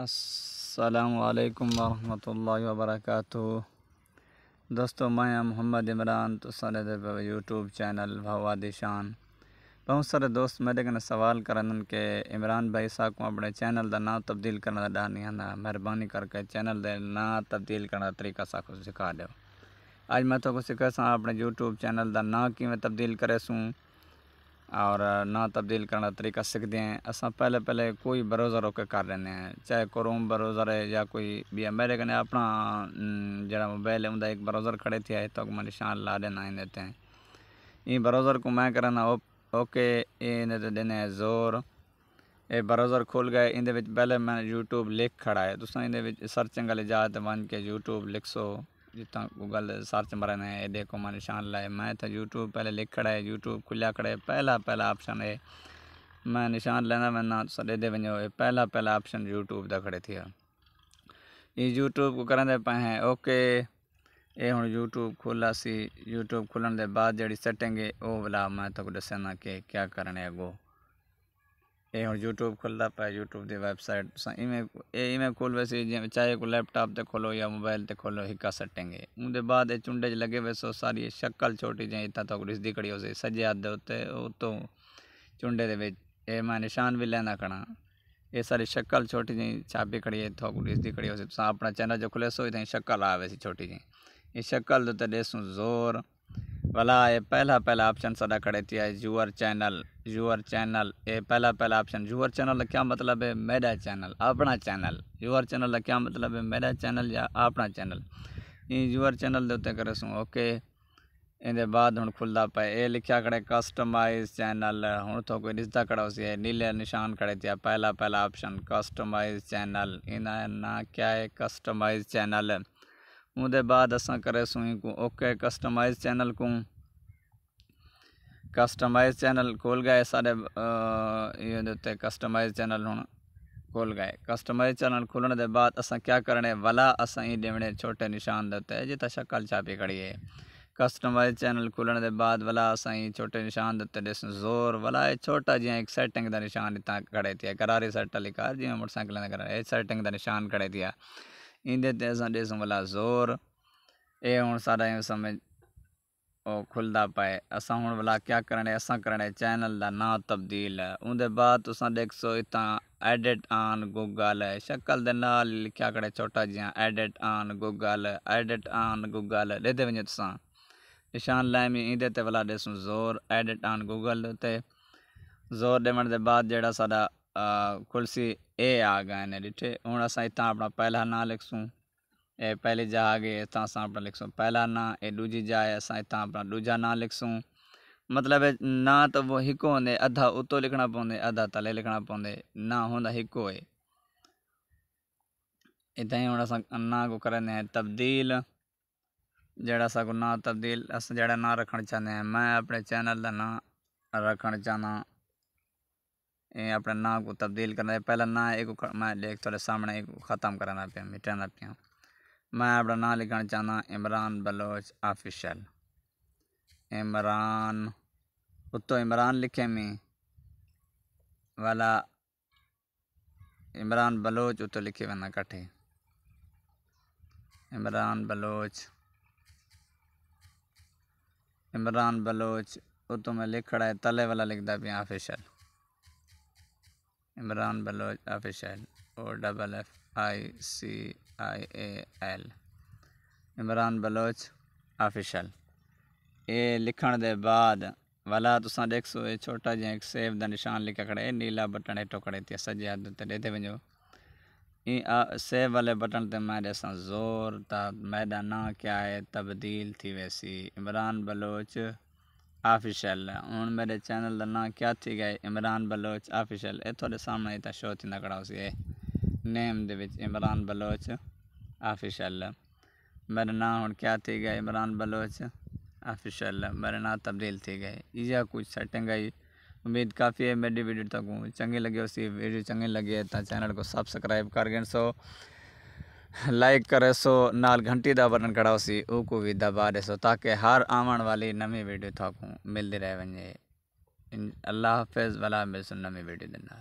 السلام علیکم ورحمۃ اللہ وبرکاتہ دوستو میں ہاں محمد عمران تو سر یوٹیوب چینل شان بہت سارے دوست میرے کن سوال کرن کے عمران بھائی صاحب کو اپنے چینل دا نام تبدیل کرنے دا ڈر نہیں آنا مہربانی کر کے چینل دے نا تبدیل کرنے کا طریقہ سا کو سکھا دیو آج میں تو کچھ سا اپنے یوٹیوب چینل دا نام کی میں تبدیل کرے سوں اور نہ تبدیل کرنے کا طریقہ سیکھتے ہیں اصل پہلے پہلے کوئی بروزر ہو کے کر لینے ہیں چاہے کروم بروزر ہے یا کوئی بھی میرے کن اپنا جڑا موبائل ہے اندر ایک بروزر کھڑے تھے آئے تو نشان لا دینا ہی دیتے ہیں یہ بروزر کو میں کرنا اوکے یہ دیتے دینے دینا ہے زور یہ بروزر کھول گئے اندر پہلے میں یوٹیوب لکھ کھڑا ہے دوسرا اندر سرچنگ والی جات بن کے یوٹیوب لکھ سو جتنا گوگل سرچ مارے یہ دیکھے کو میں نشان لائے میں تو یوٹیوب پہلے لکھے یوٹیوب کھلیا کھڑے پہلا پہلا آپشن ہے میں نشان لینا میں دے نہو یہ پہلا پہلا آپشن یوٹیوب دا دکھے تھے یہ یوٹیوب کو کرنے پہ ہیں اوکے یہ ہوں یوٹیوب کھولا سی یوٹیوب ٹیوب دے بعد جڑی سٹنگ ہے وہ بلا میں تو دس کہ کیا کرنے اگو یہ ہوں یو ٹیوب کھلتا پایا یوٹیوب کی ویب سائٹ او میں یہ اویم کھول رہے تھے جائے کوئی لیپ ٹاپ پہ کھولو یا موبائل پہ کھولو ہکا سٹیں گے اُن کے بعد یہ چنڈے جگہ ویسے ساری شکل چھوٹی جیت رجدی کڑی ہو سکے سجے ہاتھ اتو چنڈے کے بچ یہ میں نشان بھی لینا کڑا یہ ساری شکل چھوٹی جہاں چھاپی کھڑی ہے تھوڑی رسدی کڑی ہوتی ہے اپنا چینل جو کھولے سو اتنا شکل آ رہی چھوٹی جی شکل دے ڈے سو زور والا یہ پہلا پہلا آپشن سدا کھڑے تھی ہے یوئر چینل یور چینل یہ پہلا پہلا آپشن یور چینل کیا مطلب ہے میرا چینل اپنا چینل یور چینل کیا مطلب ہے میرا چینل یا اپنا چینل یہ یوئر چینل کرے سوں اوکے یہ بعد ہوں کھلتا پہ یہ لکھا کڑے کسٹمائز چینل ہوں تو کوئی رشتہ کرا ہے نیلے نشان کھڑے تھی پہلا پہلا آپشن کسٹمائز چینل یہاں کیا ہے کسٹمائز چینل اندے بعد اساں کرے سوئیں کو اوکے کسٹمائز چینل کو کسٹمائز چینل کھول گئے سارے یہ دیتے کسٹمائز چینل ہونا کھول گئے کسٹمائز چینل کھولنے دے بعد اساں کیا کرنے والا اساں ہی دیونے چھوٹے نشان دیتے جیتا شکل چاپی کڑی ہے کسٹمائز چینل کھولنے دے بعد والا اساں ہی چھوٹے نشان دیتے جیسے زور والا ہے چھوٹا جیاں ایک سیٹنگ دا نشان دیتا کڑے تھی ہے قراری سیٹلی کار جیاں مرسانکلین دا کرنے ایک سیٹنگ دا نشان کڑے تھی ہے اہی تو اسوں والا زور اے یہ ہوں سمجھ وہ کھلتا پائے اصل ہوں والا کیا کرنے اصل کرنے چینل دا نام تبدیل ہے انہیں بعد تا دیکھ سو اتنا ایڈٹ آن گوگل شکل دے نال لکھا کر چھوٹا جیاں edit on Google edit on Google لےتے وجیں تو شان لائمی بھلا دسوں زور ایڈٹ آن گوگل دے دے زور تور ڈعد جہارا کلسی اے آ آگے ڈٹھے ہوں سا اتنا اپنا پہلا نا لکھسوں اے پہلی جا آ گئی اتنا اب اپنا لکھسوں پہلا نان اے دوجی جا ہے اتنا اپنا دوجا نا لکھسوں مطلب نا تو وہ ہکو ہند ادھا اتو لکھنا پوندے ادھا تلے لکھنا پوندے نہ ہوں ہکو ہے اتنے ہی ہوں نا کو کریں تبدیل جڑا سا کو نا تبدیل جڑا نا رکھنا ہیں میں اپنے چینل کا نا رکھنا چاہیں اپنے نام کو تبدیل کرنا پہلا نا ایک میں لکھ تھوڑے سامنے ایک ختم کرنا پیا مٹانا پیا میں اپنا نام لکھنا چاہتا عمران بلوچ آفیشل عمران اتو عمران لکھے میں والا عمران بلوچ اتو لکھے وا کٹھے عمران بلوچ عمران بلوچ اتو میں لکھڑا ہے تلے والا لکھتا پیا official Imran Baloch official O double F I C I A L Imran Baloch official یہ لکھن دے بعد والا تو سا ڈے سو چھوٹا ایک سیب دا نشان لکھا کڑے نیلا بٹن ایٹو کھڑے تھی سجی ہدی وو آ سیب والے بٹن تے میں سے زور تا کیا ہے تبدیل تھی ویسی عمران بلوچ آفیشل ہوں میرے چینل کا نام کیا گیا عمران بلوچ آفیشل یہ تھوڑے سامنے شو ہو سکے نیم دے عمران بلوچ آفیشل میرا نام ہوں کیا تھی گیا عمران بلوچ آفیشل میرا نام تبدیل تھی گئے یہ کچھ سیٹنگ آئی امید کافی ہے میڈی ویڈیو تک چنگی لگی اسی ویڈیو چنگی لگی ہے تو چینل کو سبسکرائب کر گئے سو لائک کرے سو نال گھنٹی دا بٹن کڑاؤ سی او کو بھی دبا سو تاکہ ہر آمن والی نمی ویڈیو تھاکوں ملتی رہی وجے ان اللہ حافظ والا بے سن نمی ویڈیو دینا